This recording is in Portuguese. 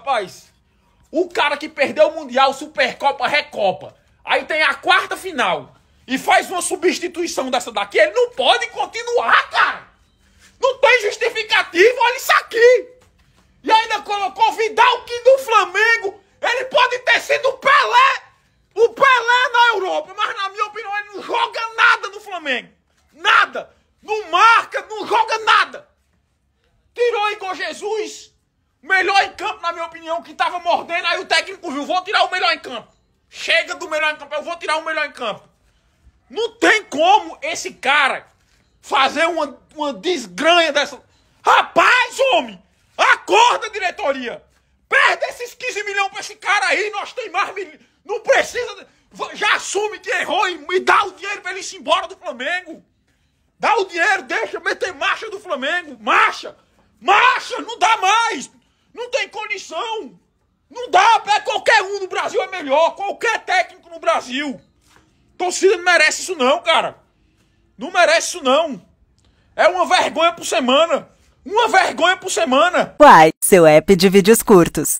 Rapaz, o cara que perdeu o Mundial, Supercopa, Recopa, aí tem a quarta final e faz uma substituição dessa daqui, ele não pode continuar, cara. Não tem justificativa, olha isso aqui. E ainda colocou Vidal que do Flamengo, ele pode ter sido o Pelé. O Pelé na Europa, mas na minha opinião ele não joga nada no Flamengo. Nada. Não marca, não joga nada. Tirou Igor Jesus, Melhor em campo, na minha opinião, que tava mordendo, aí o técnico viu, vou tirar o melhor em campo. Chega do melhor em campo, eu vou tirar o melhor em campo. Não tem como esse cara fazer uma, uma desgranha dessa. Rapaz, homem! Acorda, diretoria! Perde esses 15 milhões pra esse cara aí, nós tem mais mil... Não precisa. Já assume que errou e, e dá o dinheiro pra ele ir embora do Flamengo. Dá o dinheiro, deixa meter marcha do Flamengo. Marcha! Marcha! Não dá mais! Brasil é melhor. Qualquer técnico no Brasil. Torcida não merece isso, não, cara. Não merece isso, não. É uma vergonha por semana. Uma vergonha por semana. Uai, seu app de vídeos curtos.